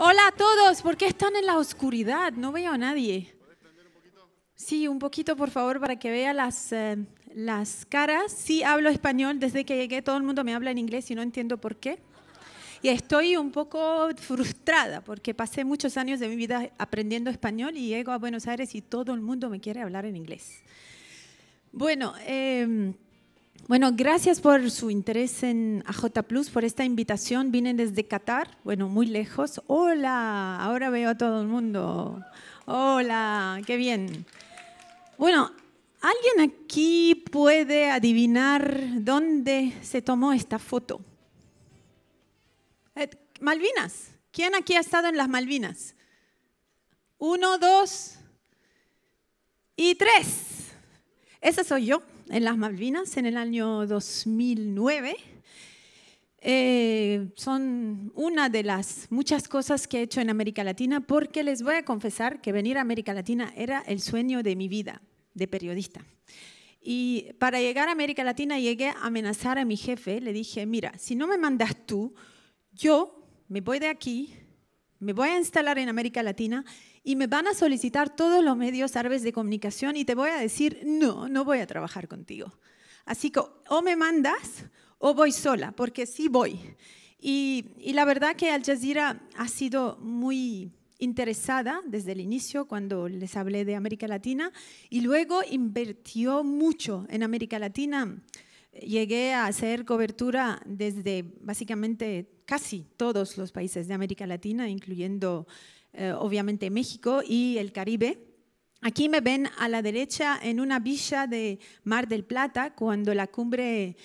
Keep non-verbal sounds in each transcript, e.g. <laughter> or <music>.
Hola a todos, ¿por qué están en la oscuridad? No veo a nadie. Sí, un poquito, por favor, para que vea las, eh, las caras. Sí, hablo español. Desde que llegué todo el mundo me habla en inglés y no entiendo por qué. Y estoy un poco frustrada porque pasé muchos años de mi vida aprendiendo español y llego a Buenos Aires y todo el mundo me quiere hablar en inglés. Bueno, em, bueno, gracias por su interés en AJ Plus, por esta invitación. Vine desde Qatar, bueno, muy lejos. Hola, ahora veo a todo el mundo. Hola, qué bien. Bueno, ¿alguien aquí puede adivinar dónde se tomó esta foto? Eh, Malvinas. ¿Quién aquí ha estado en las Malvinas? Uno, dos y tres. Esa soy yo en las Malvinas en el año 2009. Eh, son una de las muchas cosas que he hecho en América Latina porque les voy a confesar que venir a América Latina era el sueño de mi vida de periodista. Y para llegar a América Latina llegué a amenazar a mi jefe, le dije, mira, si no me mandas tú, yo me voy de aquí, me voy a instalar en América Latina y me van a solicitar todos los medios árabes de comunicación y te voy a decir, no, no voy a trabajar contigo. Así que o me mandas o voy sola, porque sí voy. Y, y la verdad que Al Jazeera ha sido muy interesada desde el inicio cuando les hablé de América Latina y luego invirtió mucho en América Latina. Llegué a hacer cobertura desde básicamente casi todos los países de América Latina, incluyendo eh, obviamente México y el Caribe. Aquí me ven a la derecha en una villa de Mar del Plata, cuando la cumbre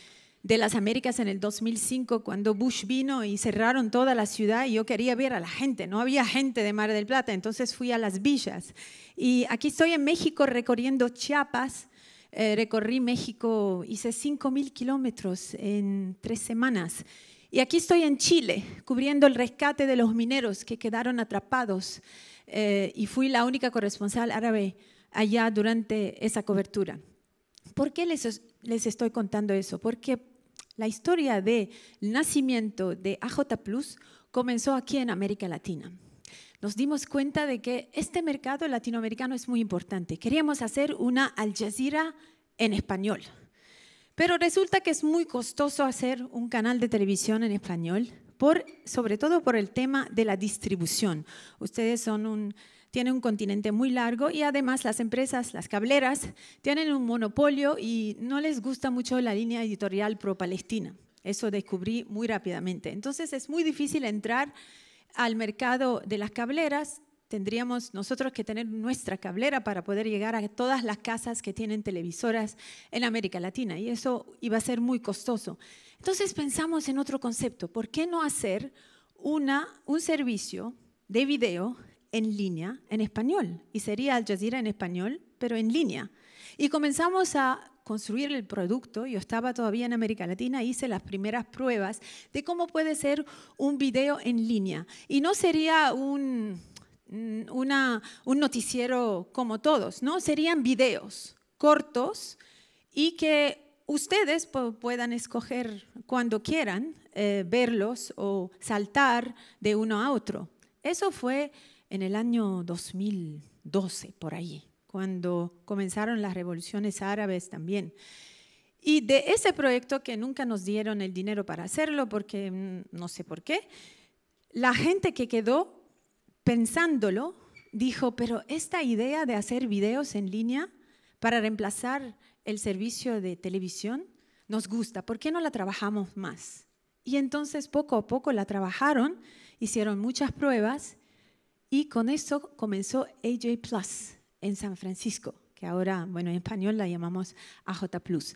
de las Américas en el 2005, cuando Bush vino y cerraron toda la ciudad y yo quería ver a la gente, no había gente de Mar del Plata, entonces fui a las villas. Y aquí estoy en México recorriendo Chiapas, eh, recorrí México, hice 5.000 kilómetros en tres semanas y aquí estoy en Chile, cubriendo el rescate de los mineros que quedaron atrapados eh, y fui la única corresponsal árabe allá durante esa cobertura. ¿Por qué les, les estoy contando eso? Porque la historia del nacimiento de AJ Plus comenzó aquí en América Latina nos dimos cuenta de que este mercado latinoamericano es muy importante. Queríamos hacer una Al Jazeera en español. Pero resulta que es muy costoso hacer un canal de televisión en español, sobre todo por el tema de la distribución. Ustedes tienen un continente muy largo y además las empresas, las cableras, tienen un monopolio y no les gusta mucho la línea editorial pro-palestina. Eso descubrí muy rápidamente. Entonces es muy difícil entrar al mercado de las cableras tendríamos nosotros que tener nuestra cablera para poder llegar a todas las casas que tienen televisoras en América Latina y eso iba a ser muy costoso. Entonces pensamos en otro concepto, ¿por qué no hacer una, un servicio de video en línea en español? Y sería Al Jazeera en español, pero en línea. Y comenzamos a construir el producto, yo estaba todavía en América Latina, hice las primeras pruebas de cómo puede ser un video en línea. Y no sería un Mm, una, un noticiero como todos, ¿no? Serían videos cortos y que ustedes puedan escoger cuando quieran eh, verlos o saltar de uno a otro. Eso fue en el año 2012, por ahí, cuando comenzaron las revoluciones árabes también. Y de ese proyecto que nunca nos dieron el dinero para hacerlo, porque mm, no sé por qué, la gente que quedó pensándolo, dijo, pero esta idea de hacer videos en línea para reemplazar el servicio de televisión nos gusta, ¿por qué no la trabajamos más? Y entonces poco a poco la trabajaron, hicieron muchas pruebas y con eso comenzó AJ Plus en San Francisco, que ahora, bueno, en español la llamamos AJ Plus.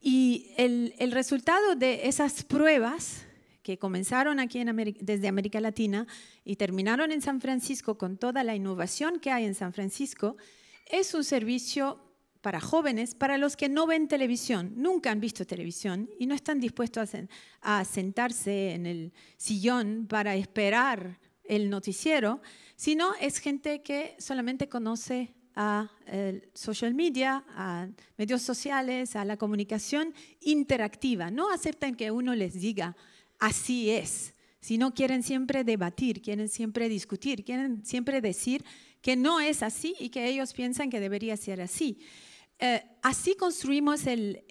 Y el, el resultado de esas pruebas que comenzaron aquí en desde América Latina y terminaron en San Francisco con toda la innovación que hay en San Francisco, es un servicio para jóvenes, para los que no ven televisión, nunca han visto televisión y no están dispuestos a, sentarse en el sillón para esperar el noticiero, sino es gente que solamente conoce a social media, a medios sociales, a la comunicación interactiva. No aceptan que uno les diga así es. Si no quieren siempre debatir, quieren siempre discutir, quieren siempre decir que no es así y que ellos piensan que debería ser así. Eh, así construimos el,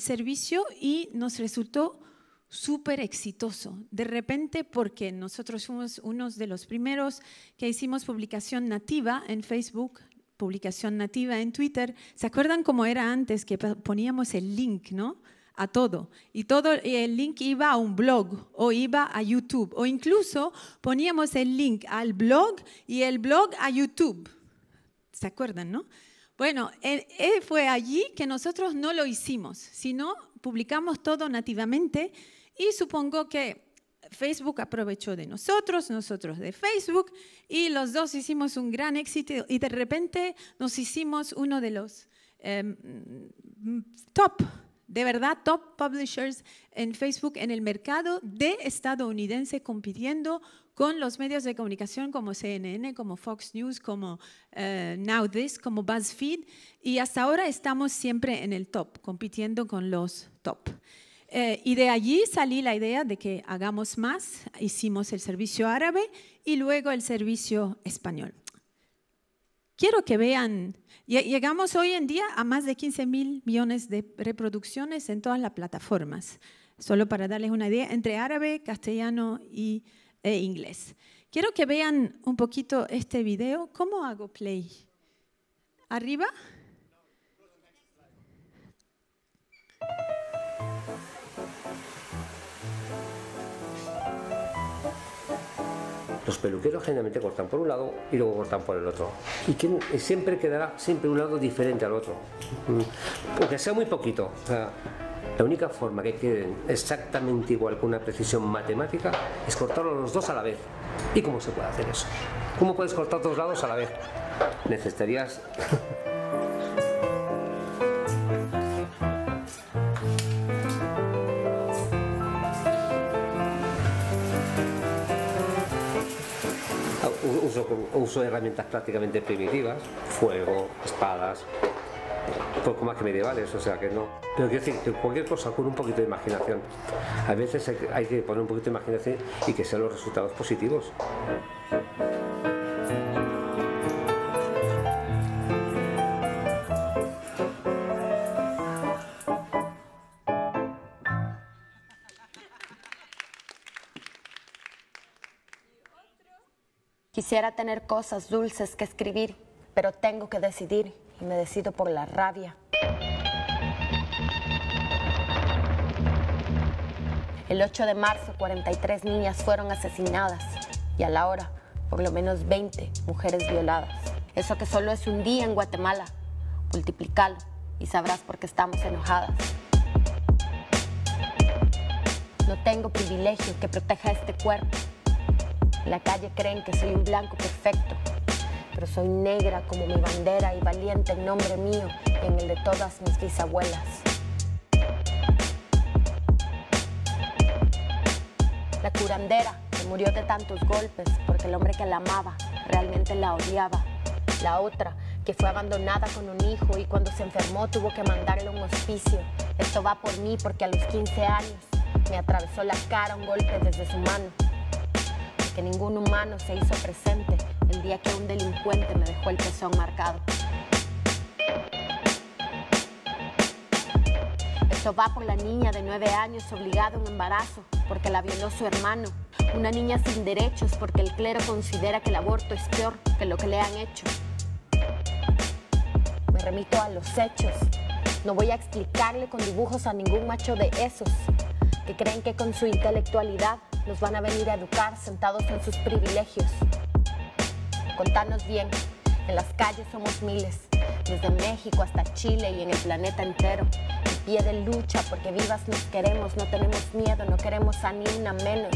servicio y nos resultó súper exitoso. De repente, porque nosotros fuimos unos de los primeros que hicimos publicación nativa en Facebook, publicación nativa en Twitter. ¿Se acuerdan cómo era antes que poníamos el link, no? a todo. Y todo el link iba a un blog o iba a YouTube. O incluso poníamos el link al blog y el blog a YouTube. ¿Se acuerdan, no? Bueno, e, e fue allí que nosotros no lo hicimos, sino publicamos todo nativamente y supongo que Facebook aprovechó de nosotros, nosotros de Facebook y los dos hicimos un gran éxito y de repente nos hicimos uno de los em, mm, top de verdad, top publishers en Facebook en el mercado de estadounidense compitiendo con los medios de comunicación como CNN, como Fox News, como eh, Now This, como BuzzFeed. Y hasta ahora estamos siempre en el top, compitiendo con los top. Eh, y de allí salí la idea de que hagamos más, hicimos el servicio árabe y luego el servicio español. Quiero que vean, llegamos hoy en día a más de 15 mil millones de reproducciones en todas las plataformas, solo para darles una idea, entre árabe, castellano y, e inglés. Quiero que vean un poquito este video. ¿Cómo hago play? ¿Arriba? Los peluqueros generalmente cortan por un lado y luego cortan por el otro. Y siempre quedará siempre un lado diferente al otro. Mm. Aunque sea muy poquito. O la única forma que queden exactamente igual con una precisión matemática es cortarlo los dos a la vez. ¿Y cómo se puede hacer eso? ¿Cómo puedes cortar dos lados a la vez? Necesitarías uso, uso de herramientas prácticamente primitivas, fuego, espadas, poco más que medievales, o sea que no. Pero quiero decir que cualquier cosa con un poquito de imaginación. A veces hay que poner un poquito de imaginación y que sean los resultados positivos. Quisiera tener cosas dulces que escribir, pero tengo que decidir y me decido por la rabia. El 8 de marzo, 43 niñas fueron asesinadas y a la hora, por lo menos 20 mujeres violadas. Eso que solo es un día en Guatemala, Multiplícalo y sabrás por qué estamos enojadas. No tengo privilegio que proteja este cuerpo la calle creen que soy un blanco perfecto, pero soy negra como mi bandera y valiente en nombre mío en el de todas mis bisabuelas. La curandera que murió de tantos golpes porque el hombre que la amaba realmente la odiaba. La otra que fue abandonada con un hijo y cuando se enfermó tuvo que mandarle a un hospicio. Esto va por mí porque a los 15 años me atravesó la cara un golpe desde su mano que ningún humano se hizo presente el día que un delincuente me dejó el pezón marcado. Esto va por la niña de nueve años obligada a un embarazo porque la violó su hermano. Una niña sin derechos porque el clero considera que el aborto es peor que lo que le han hecho. Me remito a los hechos. No voy a explicarle con dibujos a ningún macho de esos que creen que con su intelectualidad nos van a venir a educar sentados en sus privilegios. Contanos bien, en las calles somos miles, desde México hasta Chile y en el planeta entero. y pie de lucha porque vivas nos queremos, no tenemos miedo, no queremos a ni menos.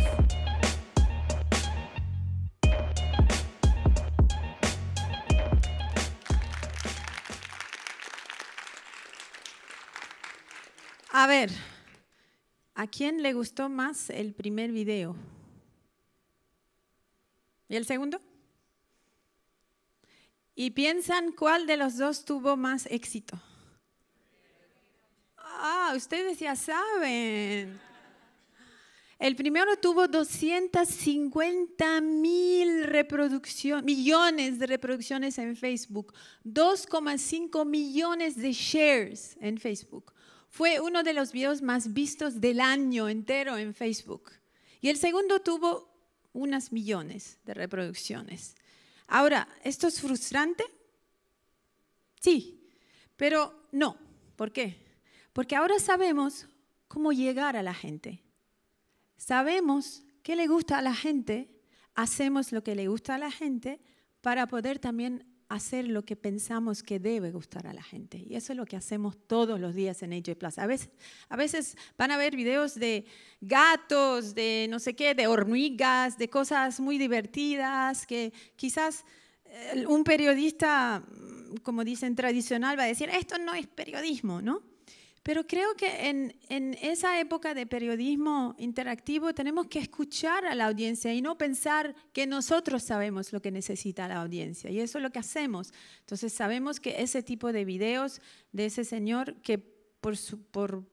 A ver, ¿A quién le gustó más el primer video? ¿Y el segundo? ¿Y piensan cuál de los dos tuvo más éxito? Ah, ustedes ya saben. El primero tuvo 250 mil reproducciones, millones de reproducciones en Facebook, 2,5 millones de shares en Facebook. Fue uno de los videos más vistos del año entero en Facebook. Y el segundo tuvo unas millones de reproducciones. Ahora, ¿esto es frustrante? Sí, pero no. ¿Por qué? Porque ahora sabemos cómo llegar a la gente. Sabemos qué le gusta a la gente, hacemos lo que le gusta a la gente para poder también hacer lo que pensamos que debe gustar a la gente. Y eso es lo que hacemos todos los días en AJ Plus. A veces, a veces van a ver videos de gatos, de no sé qué, de hormigas, de cosas muy divertidas que quizás eh, un periodista, mm, como dicen tradicional, va a decir, esto no es periodismo, ¿no? Pero creo que en, esa época de periodismo interactivo tenemos que escuchar a la audiencia y no pensar que nosotros sabemos lo que necesita la audiencia. Y eso es lo que hacemos. Entonces sabemos que ese tipo de videos de ese señor que por,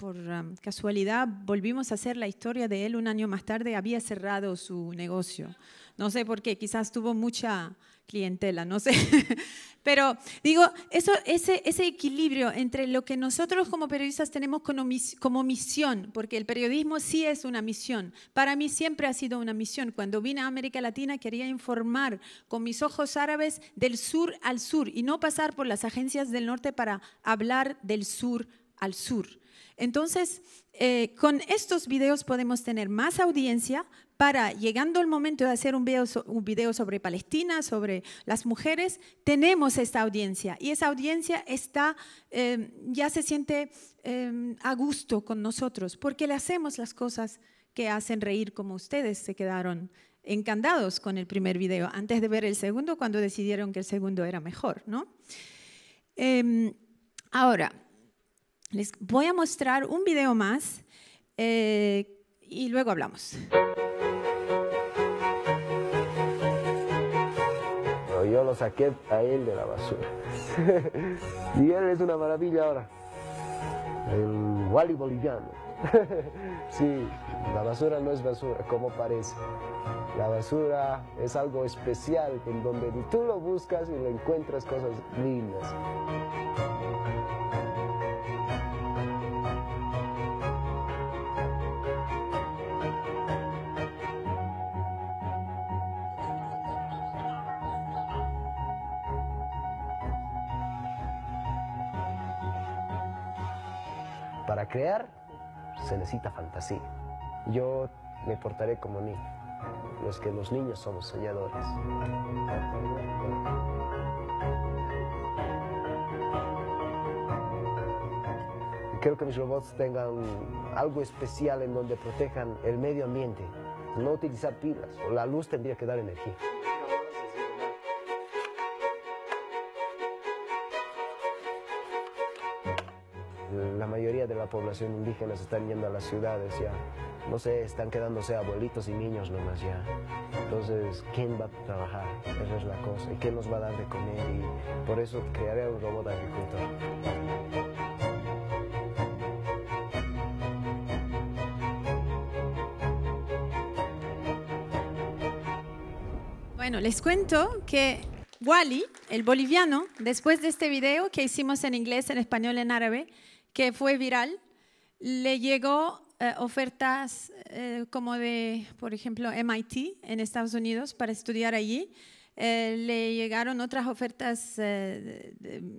um, casualidad volvimos a hacer la historia de él un año más tarde, había cerrado su negocio. No sé por qué, quizás tuvo mucha clientela, no sé. <laughs> Pero digo, eso, ese, equilibrio entre lo que nosotros como periodistas tenemos como, misión, porque el periodismo sí es una misión. Para mí siempre ha sido una misión. Cuando vine a América Latina quería informar con mis ojos árabes del sur al sur y no pasar por las agencias del norte para hablar del sur al sur. Entonces, eh, con estos videos podemos tener más audiencia, para, llegando el momento de hacer un video, sobre Palestina, sobre las mujeres, tenemos esta audiencia y esa audiencia está, em, ya se siente em, a gusto con nosotros porque le hacemos las cosas que hacen reír como ustedes se quedaron encantados con el primer video, antes de ver el segundo, cuando decidieron que el segundo era mejor, ¿no? Em, ahora, les voy a mostrar un video más eh, y luego hablamos. yo lo saqué a él de la basura. <laughs> y él es una maravilla ahora. El Wally boliviano. <laughs> sí, la basura no es basura, como parece. La basura es algo especial en donde tú lo buscas y lo encuentras cosas lindas. crear se necesita fantasía. Yo me portaré como niño, los que los niños somos soñadores. Quiero que mis robots tengan algo especial en donde protejan el medio ambiente, no utilizar pilas, o la luz tendría que dar energía. la población indígena se están yendo a las ciudades ya. No sé, están quedándose abuelitos y niños nomás ya. Entonces, ¿quién va a trabajar? Esa es la cosa. ¿Y quién nos va a dar de comer? Y por eso crearé un robot agricultor. Bueno, les cuento que Wally, el boliviano, después de este video que hicimos en inglés, en español, en árabe, que fue viral, le llegó eh, ofertas eh, como de, por ejemplo, MIT en Estados Unidos para estudiar allí. Eh, le llegaron otras ofertas,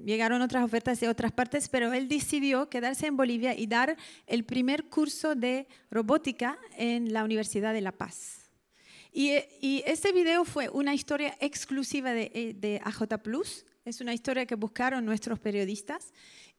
llegaron otras ofertas de otras partes, pero él decidió quedarse en Bolivia y dar el primer curso de robótica en la Universidad de La Paz. Y, ese este video fue una historia exclusiva de, eh, de AJ Plus. Es una historia que buscaron nuestros periodistas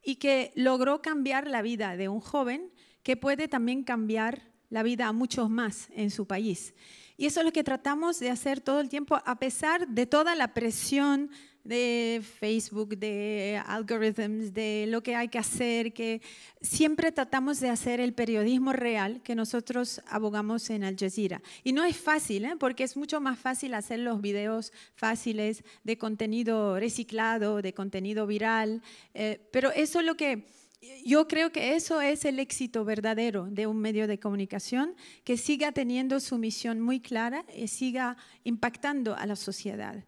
y que logró cambiar la vida de un joven que puede también cambiar la vida a muchos más en su país. Y eso es lo que tratamos de hacer todo el tiempo, a pesar de toda la presión de Facebook, de algoritmos, de lo que hay que hacer, que siempre tratamos de hacer el periodismo real que nosotros abogamos en Al Jazeera. Y no es fácil, ¿eh? porque es mucho más fácil hacer los videos fáciles de contenido reciclado, de contenido viral, eh, pero eso es lo que... Yo creo que eso es el éxito verdadero de un medio de comunicación que siga teniendo su misión muy clara y siga impactando a la sociedad.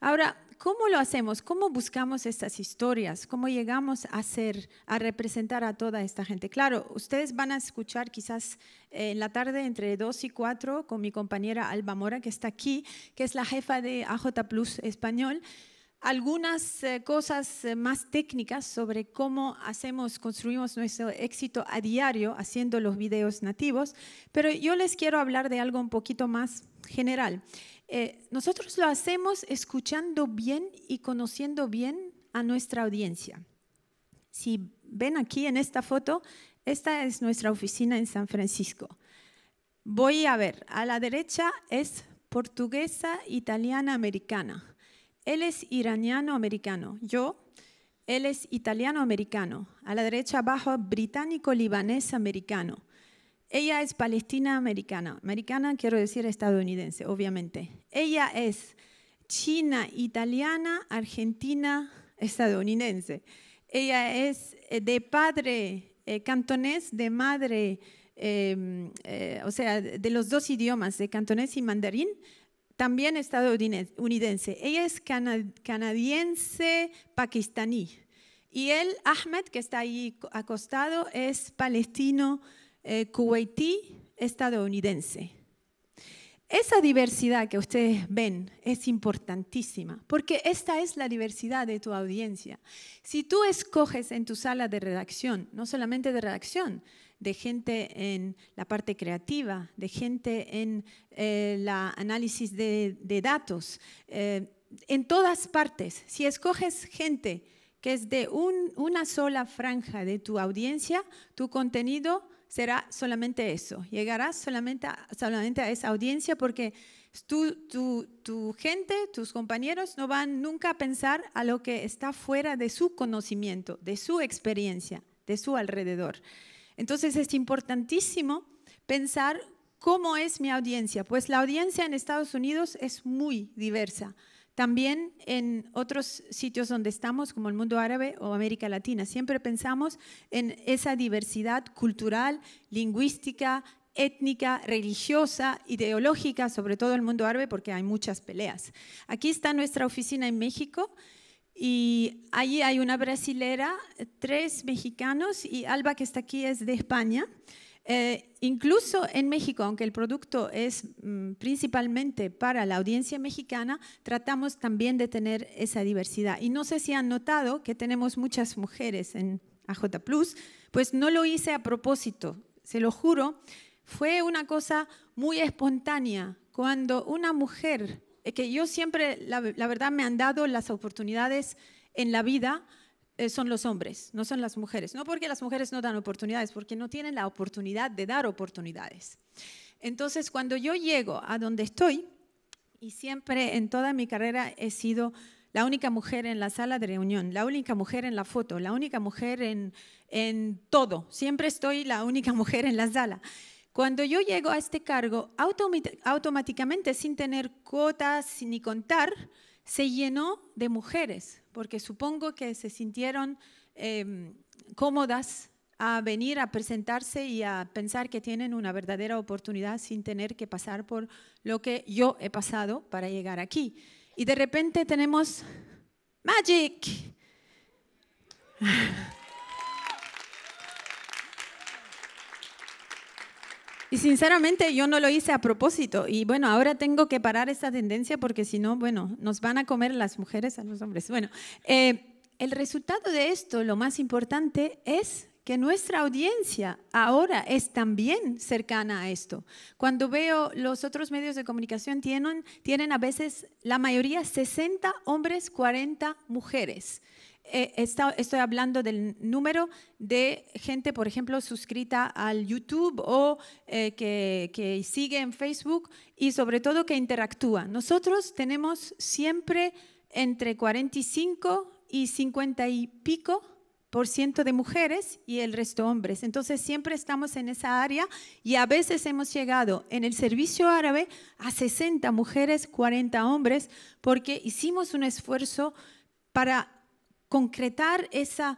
Ahora, ¿Cómo lo hacemos? ¿Cómo buscamos estas historias? ¿Cómo llegamos a ser, a representar a toda esta gente? Claro, ustedes van a escuchar quizás eh, en la tarde entre 2 y 4 con mi compañera Alba Mora, que está aquí, que es la jefa de AJ Plus Español, algunas eh, cosas eh, más técnicas sobre cómo hacemos, construimos nuestro éxito a diario haciendo los videos nativos, pero yo les quiero hablar de algo un poquito más general. Eh, nosotros lo hacemos escuchando bien y conociendo bien a nuestra audiencia. Si ven aquí en esta foto, esta es nuestra oficina en San Francisco. Voy a ver, a la derecha es portuguesa, italiana, americana. Él es iraniano, americano. Yo, él es italiano, americano. A la derecha abajo, británico, libanés, americano. Ella es palestina americana. Americana quiero decir estadounidense, obviamente. Ella es china, italiana, argentina, estadounidense. Ella es eh, de padre eh, cantonés, de madre, em, eh, o sea, de los dos idiomas, de cantonés y mandarín, también estadounidense. Ella es canadiense, pakistaní. Y él, Ahmed, que está ahí acostado, es palestino, eh, kuwaití estadounidense. Esa diversidad que ustedes ven es importantísima, porque esta es la diversidad de tu audiencia. Si tú escoges en tu sala de redacción, no solamente de redacción, de gente en la parte creativa, de gente en el eh, análisis de, datos, eh, en todas partes, si escoges gente que es de una sola franja de tu audiencia, tu contenido será solamente eso. Llegarás solamente a, esa audiencia porque tu, tu, gente, tus compañeros no van nunca a pensar a lo que está fuera de su conocimiento, de su experiencia, de su alrededor. Entonces es importantísimo pensar cómo es mi audiencia, pues la audiencia en Estados Unidos es muy diversa. También en otros sitios donde estamos, como el mundo árabe o América Latina, siempre pensamos en esa diversidad cultural, lingüística, étnica, religiosa, ideológica, sobre todo el mundo árabe, porque hay muchas peleas. Aquí está nuestra oficina en México y allí hay una brasilera, tres mexicanos y Alba que está aquí es de España. Eh, incluso en México, aunque el producto es mm, principalmente para la audiencia mexicana, tratamos también de tener esa diversidad. Y no sé si han notado que tenemos muchas mujeres en AJ pues no lo hice a propósito, se lo juro. Fue una cosa muy espontánea. Cuando una mujer, eh, que yo siempre, la verdad, me han dado las oportunidades en la vida, eh, son los hombres, no son las mujeres. No porque las mujeres no dan oportunidades, porque no tienen la oportunidad de dar oportunidades. Entonces, cuando yo llego a donde estoy, y siempre en toda mi carrera he sido la única mujer en la sala de reunión, la única mujer en la foto, la única mujer en, todo. Siempre estoy la única <laughs> mujer en la sala. Cuando yo llego a este cargo, automáticamente, sin tener cotas ni contar, se llenó de mujeres porque supongo que se sintieron em, cómodas a venir a presentarse y a pensar que tienen una verdadera oportunidad sin tener que pasar por lo que yo he pasado para llegar aquí. Y de repente tenemos Magic. Y sinceramente yo no lo hice a propósito. Y bueno, ahora tengo que parar esa tendencia porque si no, bueno, nos van a comer las mujeres a los hombres. Bueno, eh, el resultado de esto, lo más importante, es que nuestra audiencia ahora es también cercana a esto. Cuando veo los otros medios de comunicación tienen, tienen a veces la mayoría 60 hombres, 40 mujeres. Eh, estoy hablando del número de gente, por ejemplo, suscrita al YouTube o eh, que, que sigue en Facebook y sobre todo que interactúa. Nosotros tenemos siempre entre 45 y 50 y pico por ciento de mujeres y el resto hombres. Entonces siempre estamos en esa área y a veces hemos llegado en el servicio árabe a 60 mujeres, 40 hombres, porque hicimos un esfuerzo para concretar esa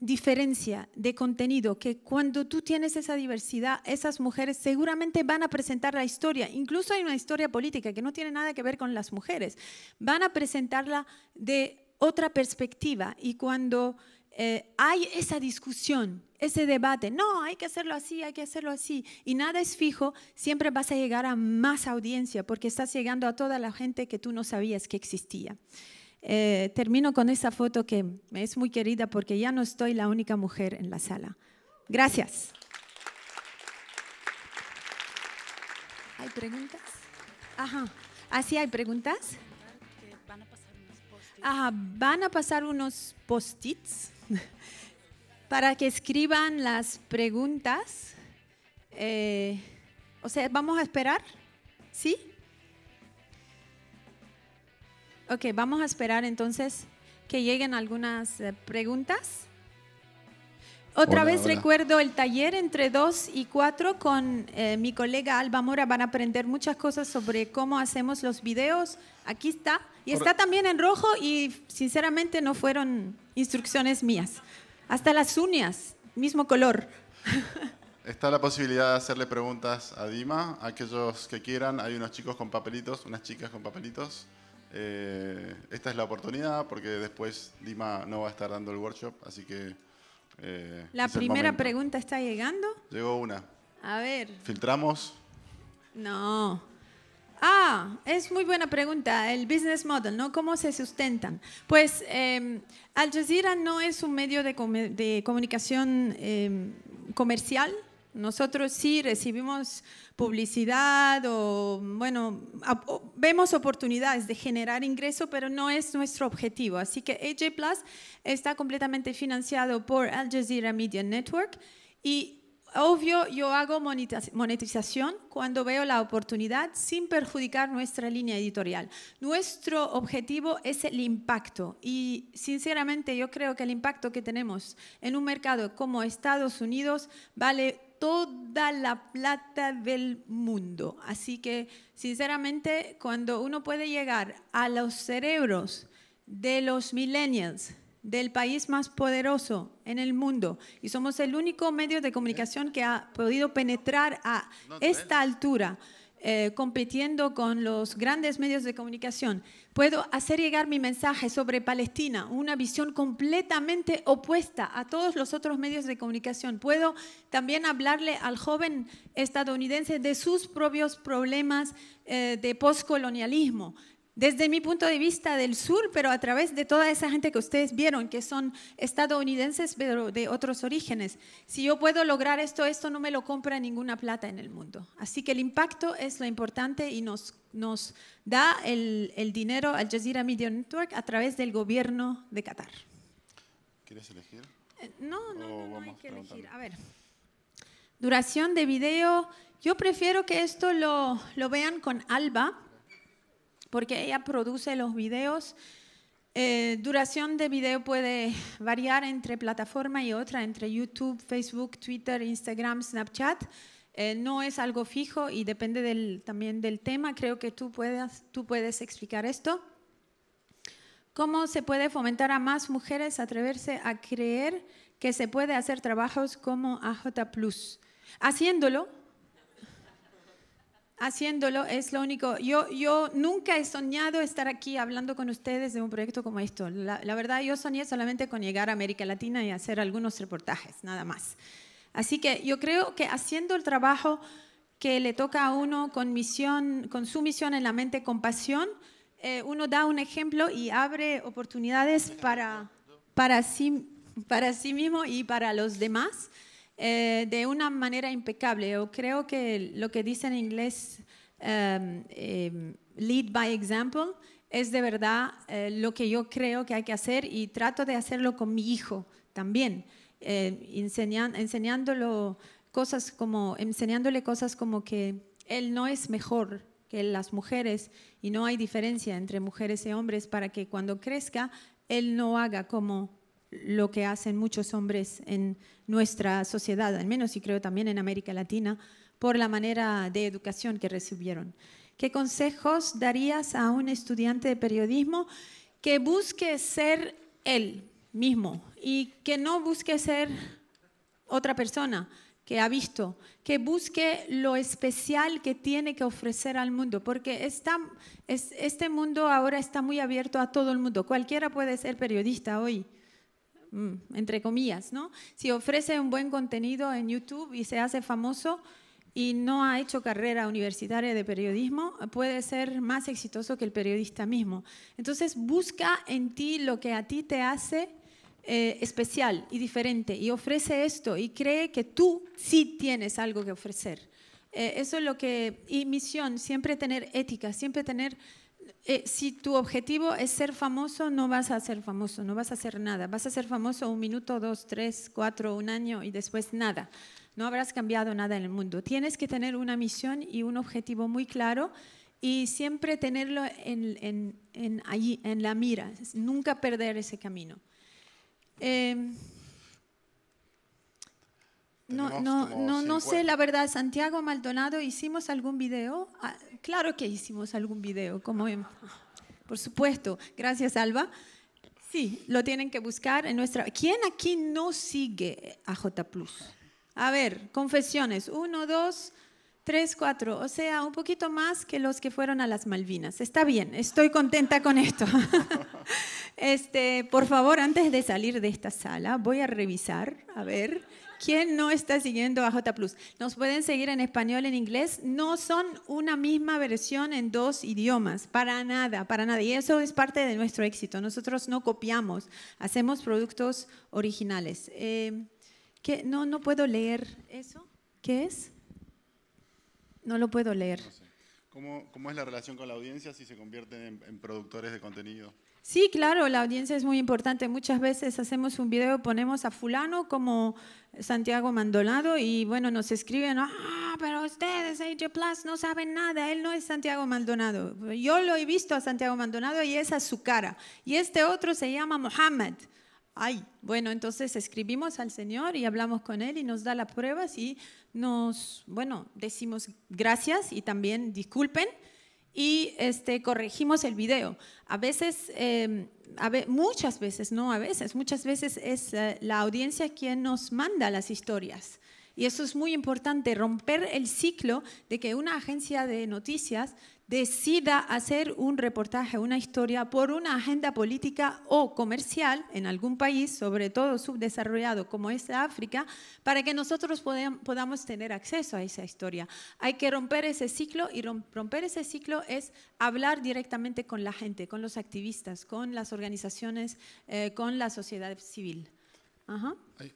diferencia de contenido, que cuando tú tienes esa diversidad, esas mujeres seguramente van a presentar la historia, incluso hay una historia política que no tiene nada que ver con las mujeres, van a presentarla de otra perspectiva y cuando eh, hay esa discusión, ese debate, no, hay que hacerlo así, hay que hacerlo así, y nada es fijo, siempre vas a llegar a más audiencia porque estás llegando a toda la gente que tú no sabías que existía. Eh, termino con esa foto que es muy querida porque ya no estoy la única mujer en la sala. Gracias. ¿Hay preguntas? Ajá. ¿Así ah, hay preguntas? Van a pasar unos Ajá, van a pasar unos <laughs> para que escriban las preguntas. Eh, o sea, vamos a esperar. ¿Sí? Ok, vamos a esperar entonces que lleguen algunas eh, preguntas. Otra vez recuerdo el taller entre 2 y 4 con eh, mi colega Alba Mora. Van a aprender muchas cosas sobre cómo hacemos los videos. Aquí está. Y está también en rojo y sinceramente no fueron instrucciones mías. Hasta las uñas, mismo color. <laughs> está la posibilidad de hacerle preguntas a Dima, aquellos que quieran. Hay unos chicos con papelitos, unas chicas con papelitos. Eh, esta es la oportunidad porque después Dima no va a estar dando el workshop, así que... Eh, la primera pregunta está llegando. Llegó una. A ver. ¿Filtramos? No. Ah, es muy buena pregunta, el business model, ¿no? ¿Cómo se sustentan? Pues eh, Al Jazeera no es un medio de, comunicación em, comercial, nosotros sí recibimos publicidad o, bueno, vemos oportunidades de generar ingreso, pero no es nuestro objetivo. Así que AJ Plus está completamente financiado por Al Jazeera Media Network y obvio, yo hago monetización cuando veo la oportunidad sin perjudicar nuestra línea editorial. Nuestro objetivo es el impacto y sinceramente yo creo que el impacto que tenemos en un mercado como Estados Unidos vale toda la plata del mundo. Así que, sinceramente, cuando uno puede llegar a los cerebros de los millennials, del país más poderoso en el mundo, y somos el único medio de comunicación que ha podido penetrar a esta altura, eh, compitiendo con los grandes medios de comunicación, puedo hacer llegar mi mensaje sobre Palestina, una visión completamente opuesta a todos los otros medios de comunicación. Puedo también hablarle al joven estadounidense de sus propios problemas eh, de postcolonialismo, desde mi punto de vista del sur, pero a través de toda esa gente que ustedes vieron, que son estadounidenses, pero de otros orígenes. Si yo puedo lograr esto, esto no me lo compra ninguna plata en el mundo. Así que el impacto es lo importante y nos, nos da el, el dinero al Jazeera Media Network a través del gobierno de Qatar. ¿Quieres elegir? Eh, no, no, no, no hay que elegir. A ver, duración de video. Yo prefiero que esto lo, lo vean con Alba porque ella produce los videos. Eh, duración de video puede variar entre plataforma y otra, entre YouTube, Facebook, Twitter, Instagram, Snapchat. Eh, no es algo fijo y depende también del tema. Creo que tú, puedes, tú puedes explicar esto. ¿Cómo se puede fomentar a más mujeres atreverse a creer que se puede hacer trabajos como AJ Plus? Haciéndolo, haciéndolo, es lo único. Yo, nunca he soñado estar aquí hablando con ustedes de un proyecto como esto. La, verdad, yo soñé solamente con llegar a América Latina y hacer algunos reportajes, nada más. Así que yo creo que haciendo el trabajo que le toca a uno con, misión, con su misión en la mente, con pasión, eh, uno da un ejemplo y abre oportunidades para sí mismo y para los demás. Eh, de una manera impecable. Yo creo que lo que dice en inglés em, em, lead by example es de verdad eh, lo que yo creo que hay que hacer y trato de hacerlo con mi hijo también, eh, enseñan, enseñándolo cosas como, enseñándole cosas como que él no es mejor que las mujeres y no hay diferencia entre mujeres y hombres para que cuando crezca él no haga como lo que hacen muchos hombres en nuestra sociedad, al menos y creo también en América Latina, por la manera de educación que recibieron. ¿Qué consejos darías a un estudiante de periodismo que busque ser él mismo y que no busque ser otra persona que ha visto, que busque lo especial que tiene que ofrecer al mundo, porque este mundo ahora está muy abierto a todo el mundo. Cualquiera puede ser periodista hoy. Mm, entre comillas, ¿no? Si ofrece un buen contenido en YouTube y se hace famoso y no ha hecho carrera universitaria de periodismo, puede ser más exitoso que el periodista mismo. Entonces busca en ti lo que a ti te hace eh, especial y diferente y ofrece esto y cree que tú sí tienes algo que ofrecer. Eh, eso es lo que, y misión, siempre tener ética, siempre tener eh, si tu objetivo es ser famoso, no vas a ser famoso, no vas a hacer nada. Vas a ser famoso un minuto, dos, tres, cuatro, un año y después nada. No habrás cambiado nada en el mundo. Tienes que tener una misión y un objetivo muy claro y siempre tenerlo en, allí, en la mira, nunca perder ese camino. Em, no, no, no sé, la verdad, Santiago Maldonado, hicimos algún video, ah, Claro que hicimos algún video, como por supuesto. Gracias, Alba. Sí, lo tienen que buscar en nuestra. ¿Quién aquí no sigue a J Plus? A ver, confesiones. Uno, dos, tres, cuatro. O sea, un poquito más que los que fueron a las Malvinas. Está bien, estoy contenta con esto. <laughs> este, por favor, antes de salir de esta sala, voy a revisar, a ver. ¿Quién no está siguiendo a J Plus? Nos pueden seguir en español, en inglés. No son una misma versión en dos idiomas, para nada, para nada. Y eso es parte de nuestro éxito. Nosotros no copiamos, hacemos productos originales. Eh, no, no puedo leer eso. ¿Qué es? No lo puedo leer. ¿Cómo, es la relación con la audiencia si se convierten en productores de contenido? Sí, claro, la audiencia es muy importante. Muchas veces hacemos un video, ponemos a fulano como Santiago Maldonado y bueno, nos escriben, ah, pero ustedes, AJ Plus, no saben nada, él no es Santiago Maldonado. Yo lo he visto a Santiago Maldonado y esa es su cara. Y este otro se llama Mohammed. Ay, bueno, entonces escribimos al Señor y hablamos con Él y nos da la pruebas y nos, bueno, decimos gracias y también disculpen y este, corregimos el video. A veces, em, muchas veces, no a veces, muchas veces es eh, la audiencia quien nos manda las historias. Y eso es muy importante, romper el ciclo de que una agencia de noticias decida hacer un reportaje, una historia por una agenda política o comercial en algún país, sobre todo subdesarrollado como es África, para que nosotros podamos tener acceso a esa historia. Hay que romper ese ciclo y romper ese ciclo es hablar directamente con la gente, con los activistas, con las organizaciones, eh, con la sociedad civil.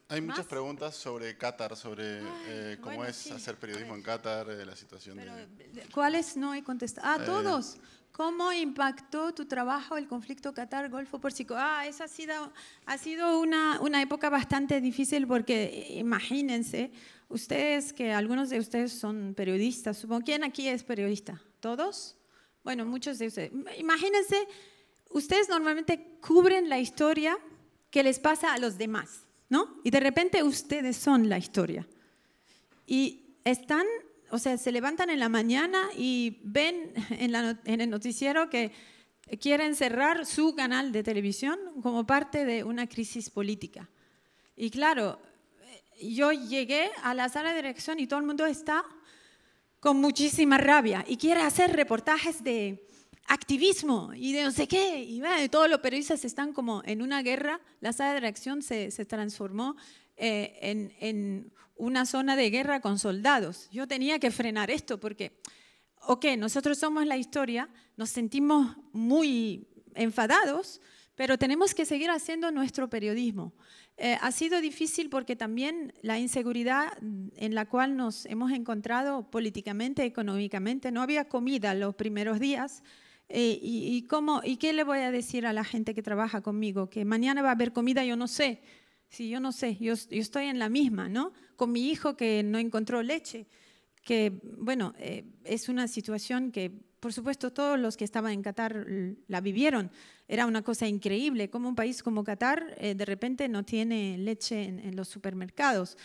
Hay, muchas preguntas sobre Qatar, sobre eh, cómo es hacer periodismo en Qatar, eh, la situación de... ¿Cuáles no he contestado? Ah, eh, todos. ¿Cómo impactó tu trabajo el conflicto Qatar-Golfo Porcico? Ah, esa ha sido, ha sido una, una época bastante difícil porque imagínense, ustedes que algunos de ustedes son periodistas, supongo, ¿quién aquí es periodista? ¿Todos? Bueno, muchos de ustedes. Imagínense, ustedes normalmente cubren la historia que les pasa a los demás, ¿no? Y de repente ustedes son la historia. Y están, o sea, se levantan en la mañana y ven <laughs> en, en el noticiero que quieren cerrar su canal de televisión como parte de una crisis política. Y claro, eh, yo llegué a la sala de dirección y todo el mundo está con muchísima rabia y quiere hacer reportajes de, activismo y de no sé qué, y todos los periodistas están como en una guerra, la sala de reacción se, transformó eh, en, una zona de guerra con soldados. Yo tenía que frenar esto porque, ok, nosotros somos la historia, nos sentimos muy enfadados, pero tenemos que seguir haciendo nuestro periodismo. Eh, ha sido difícil porque también la inseguridad en la cual nos hemos encontrado políticamente, económicamente, no había comida los primeros días, eh, y, cómo, ¿Y qué le voy a decir a la gente que trabaja conmigo? Que mañana va a haber comida, yo no sé. si yo no sé, yo, estoy en la misma, ¿no? Con mi hijo que no encontró leche, que, bueno, eh, es una situación que, por supuesto, todos los que estaban en Qatar la vivieron. Era una cosa increíble, como un país como Qatar eh, de repente no tiene leche en los supermercados.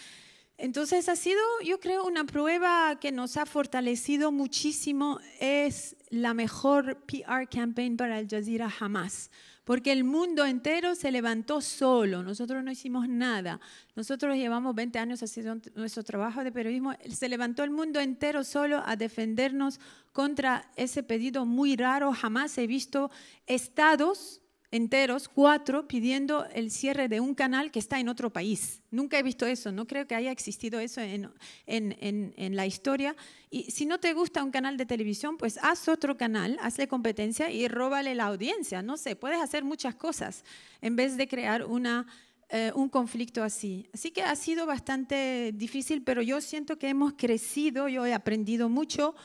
Entonces ha sido, yo creo, una prueba que nos ha fortalecido muchísimo. Es la mejor PR campaign para Al Jazeera jamás, porque el mundo entero se levantó solo, nosotros no hicimos nada. Nosotros llevamos 20 años haciendo nuestro trabajo de periodismo, se levantó el mundo entero solo a defendernos contra ese pedido muy raro. Jamás he visto estados enteros, cuatro, pidiendo el cierre de un canal que está en otro país. Nunca he visto eso, no creo que haya existido eso en, la historia. Y si no te gusta un canal de televisión, pues haz otro canal, hazle competencia y róbale la audiencia. No sé, puedes hacer muchas cosas en vez de crear una, eh, un conflicto así. Así que ha sido bastante difícil, pero yo siento que hemos crecido, yo he aprendido mucho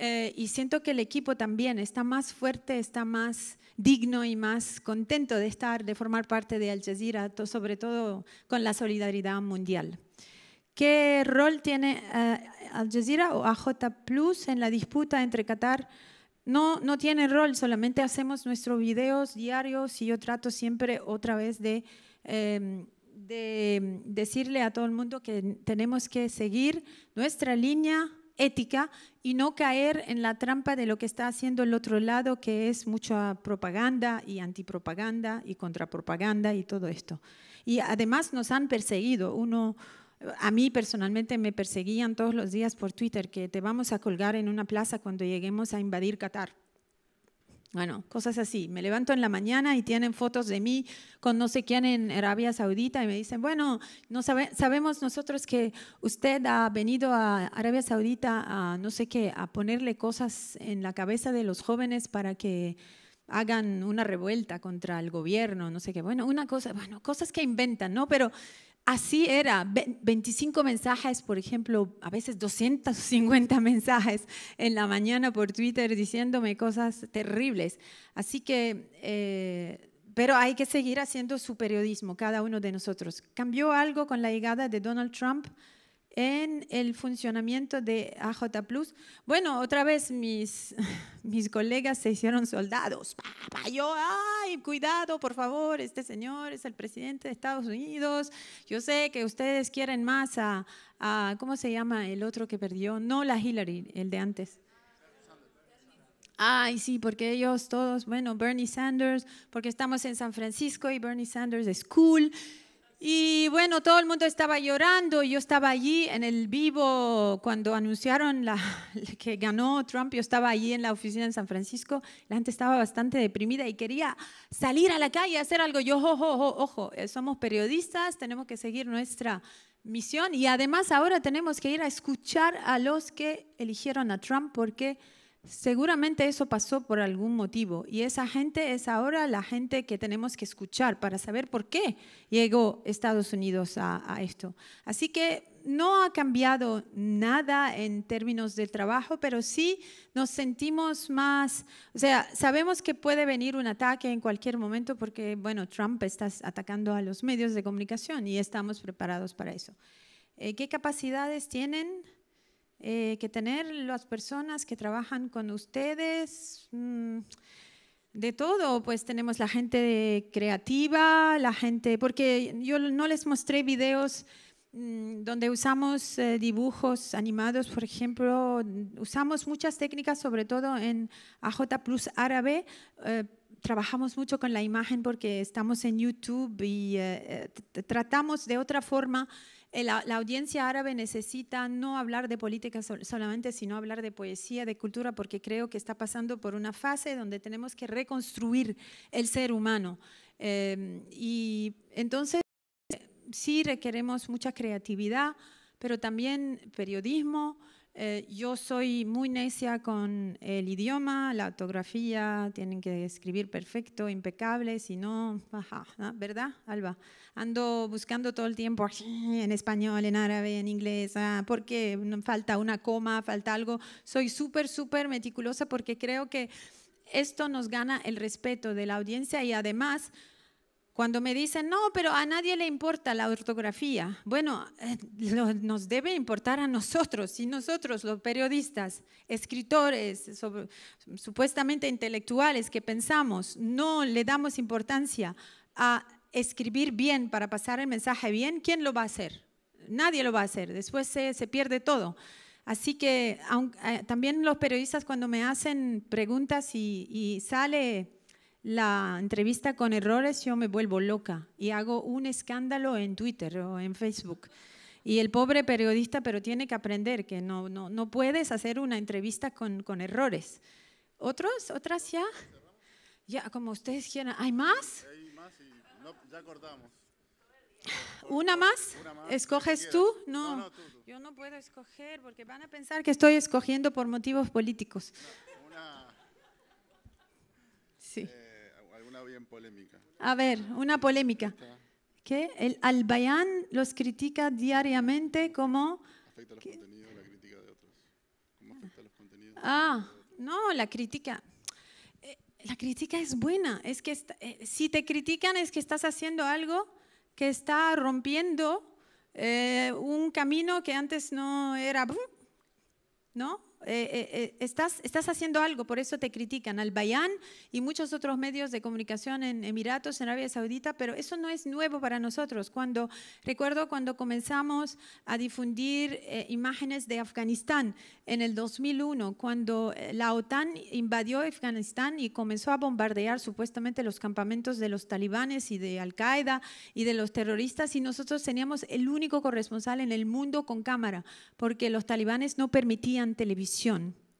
eh, y siento que el equipo también está más fuerte, está más digno y más contento de estar, de formar parte de Al Jazeera, sobre todo con la solidaridad mundial. ¿Qué rol tiene eh, Al Jazeera o AJ Plus en la disputa entre Qatar? No, no tiene rol, solamente hacemos nuestros videos diarios y yo trato siempre otra vez de... Em, de decirle a todo el mundo que tenemos que seguir nuestra línea ética y no caer en la trampa de lo que está haciendo el otro lado, que es mucha propaganda y antipropaganda y contrapropaganda y todo esto. Y además nos han perseguido. Uno, a mí personalmente me perseguían todos los días por Twitter que te vamos a colgar en una plaza cuando lleguemos a invadir Qatar. Bueno, cosas así. Me levanto en la mañana y tienen fotos de mí con no sé quién en Arabia Saudita y me dicen, bueno, no sabemos nosotros que usted ha venido a Arabia Saudita a no sé qué, a ponerle cosas en la cabeza de los jóvenes para que hagan una revuelta contra el gobierno, no sé qué. Bueno, una cosa, bueno, cosas que inventan, ¿no? Pero Así era, 25 mensajes, por ejemplo, a veces 250 <laughs> mensajes en la mañana por Twitter diciéndome cosas terribles. Así que, eh, pero hay que seguir haciendo su periodismo, cada uno de nosotros. ¿Cambió algo con la llegada de Donald Trump? en el funcionamiento de AJ Plus. Bueno, otra vez mis, <laughs> mis colegas se hicieron soldados. Yo, ay, cuidado, por favor, este señor es el presidente de Estados Unidos. Yo sé que ustedes quieren más a, a ¿cómo se llama el otro que perdió? No la Hillary, el de antes. Ay, sí, porque ellos todos, bueno, Bernie Sanders, porque estamos en San Francisco y Bernie Sanders es cool. Y bueno, todo el mundo estaba llorando. Yo estaba allí en el vivo cuando anunciaron <laughs> que ganó Trump. Yo estaba allí en la oficina en San Francisco. La gente estaba bastante deprimida y quería salir a la calle, a hacer algo. Yo, ojo, ojo, eh, ojo, somos periodistas, tenemos que seguir nuestra misión y además ahora tenemos que ir a escuchar a los que eligieron a Trump porque Seguramente eso pasó por algún motivo y esa gente es ahora la gente que tenemos que escuchar para saber por qué llegó Estados Unidos a, esto. Así que no ha cambiado nada en términos de trabajo, pero sí nos sentimos más, o sea, sabemos que puede venir un ataque en cualquier momento porque, bueno, Trump está atacando a los medios de comunicación y estamos preparados para eso. Eh, ¿Qué capacidades tienen? Eh, que tener las personas que trabajan con ustedes. Mm, de todo, pues tenemos la gente creativa, la gente, porque yo no les mostré videos mm, donde usamos eh, dibujos animados, por ejemplo, usamos muchas técnicas, sobre todo en AJ Plus Árabe, eh, trabajamos mucho con la imagen porque estamos en YouTube y tratamos de otra forma eh, la, audiencia árabe necesita no hablar de política solamente, sino hablar de poesía, de cultura, porque creo que está pasando por una fase donde tenemos que reconstruir el ser humano. Em, y entonces sí requeremos mucha creatividad, pero también periodismo, eh, yo soy muy necia con el idioma, la ortografía, tienen que escribir perfecto, impecable, si no, ajá, ¿verdad, Alba? Ando buscando todo el tiempo en español, en árabe, en inglés, ah, porque falta una coma, falta algo. Soy súper, súper meticulosa porque creo que esto nos gana el respeto de la audiencia y además cuando me dicen, no, pero a nadie le importa la ortografía. Bueno, eh, <laughs> nos debe importar a nosotros y nosotros, los periodistas, escritores, supuestamente intelectuales que pensamos, no le damos importancia a escribir bien para pasar el mensaje bien. ¿Quién lo va a hacer? Nadie lo va a hacer. Después se, se pierde todo. Así que eh, también los periodistas cuando me hacen preguntas y, y sale la entrevista con errores, yo me vuelvo loca y hago un escándalo en Twitter o en Facebook. Y el pobre periodista, pero tiene que aprender que no, no, puedes hacer una entrevista con, errores. ¿Otros? ¿Otras ya? Ya, como ustedes quieran. ¿Hay más? Hay más y ya cortamos. ¿Una más? ¿Escoges tú? No, yo no puedo escoger porque van a pensar que estoy escogiendo por motivos políticos. Sí. Eh, bien polémica. A ver, una polémica. Que el Albayán los critica diariamente como... Afecta los contenidos, la crítica de otros. ¿Cómo afecta los contenidos? Ah, no, la crítica. Eh, la crítica es buena. Es que eh, si te critican es que estás haciendo algo que está rompiendo eh, un camino que antes no era... ¿No? Eh, eh, eh, estás, haciendo algo, por eso te critican. Al Bayan y muchos otros medios de comunicación en Emiratos, en Arabia Saudita, pero eso no es nuevo para nosotros. Cuando, recuerdo cuando comenzamos a difundir imágenes de Afganistán en el 2001, cuando la OTAN invadió Afganistán y comenzó a bombardear supuestamente los campamentos de los talibanes y de Al-Qaeda y de los terroristas, y nosotros teníamos el único corresponsal en el mundo con cámara, porque los talibanes no permitían televisión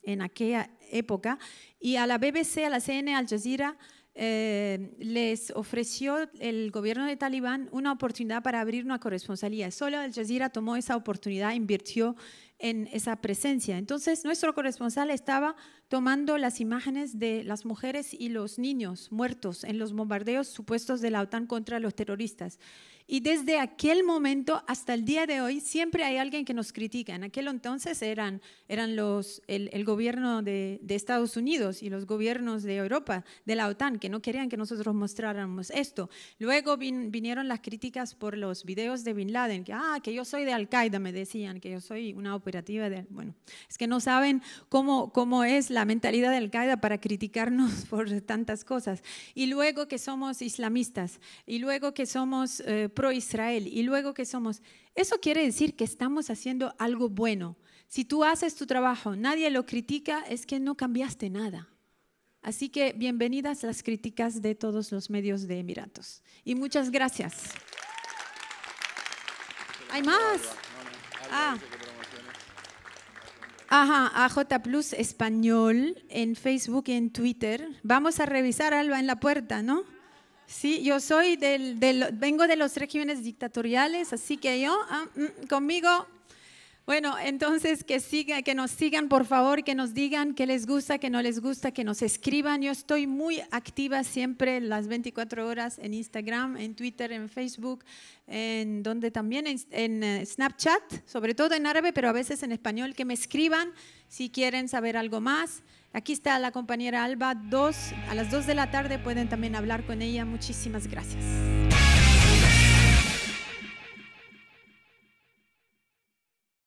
en aquella época y a la BBC, a la CNN, Al Jazeera, eh, les ofreció el gobierno de Talibán una oportunidad para abrir una corresponsalía. Solo Al Jazeera tomó esa oportunidad, invirtió en esa presencia. Entonces, nuestro corresponsal estaba tomando las imágenes de las mujeres y los niños muertos en los bombardeos supuestos de la OTAN contra los terroristas. Y desde aquel momento hasta el día de hoy siempre hay alguien que nos critica. En aquel entonces eran, eran los, el, el gobierno de, de, Estados Unidos y los gobiernos de Europa, de la OTAN, que no querían que nosotros mostráramos esto. Luego vinieron las críticas por los videos de Bin Laden, que, ah, que yo soy de Al-Qaeda, me decían, que yo soy una operativa de... Bueno, es que no saben cómo, cómo es la mentalidad de Al-Qaeda para criticarnos <laughs> por tantas cosas. Y luego que somos islamistas, y luego que somos... Eh, pro Israel y luego que somos, eso quiere decir que estamos haciendo algo bueno. Si tú haces tu trabajo, nadie lo critica, es que no cambiaste nada. Así que bienvenidas las críticas de todos los medios de Emiratos. Y muchas gracias. ¿Hay más? Ah. Ajá, AJ Plus Español en Facebook y en Twitter. Vamos a revisar, Alba, en la puerta, ¿no? Sí, yo soy del, del vengo de los regímenes dictatoriales, así que yo, ah, mm, conmigo bueno, entonces que que nos sigan, por favor, que nos digan qué les gusta, qué no les gusta, que nos escriban. Yo estoy muy activa siempre las 24 horas en Instagram, en Twitter, en Facebook, en donde también en, eh, Snapchat, sobre todo en árabe, pero a veces en español, que me escriban si quieren saber algo más. Aquí está la compañera Alba, dos, a las 2 de la tarde pueden también hablar con ella. Muchísimas gracias.